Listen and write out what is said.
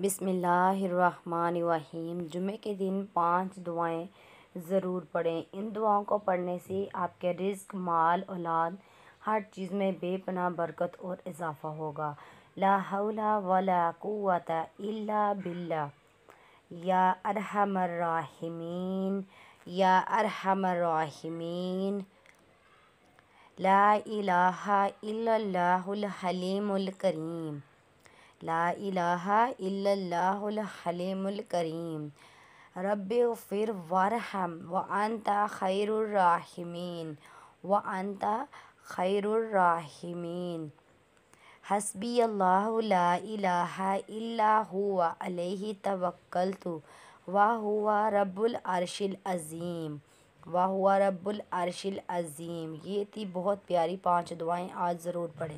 بسم اللہ الرحمن الرحیم جمعہ کے دن پانچ دعائیں ضرور پڑھیں ان دعاؤں کو پڑھنے سے آپ کے رزق مال اولاد ہر چیز میں بے پناہ برکت اور اضافہ ہوگا لا حول ولا قوت الا باللہ یا ارحم الراحمین یا ارحم الراحمین لا الہ الا اللہ الحلیم الکریم ला करीम रब फिर वरहम व खैरुर खैरमीन व अनता खैरमीन हसबी अल्लाह अलैहि तवक्ल तो वाह हुआ रब्बुल अर्शिल अज़ीम वाह हुआ रब्बुल अर्शिल अज़ीम ये थी बहुत प्यारी पांच दुआएं आज ज़रूर पढ़ें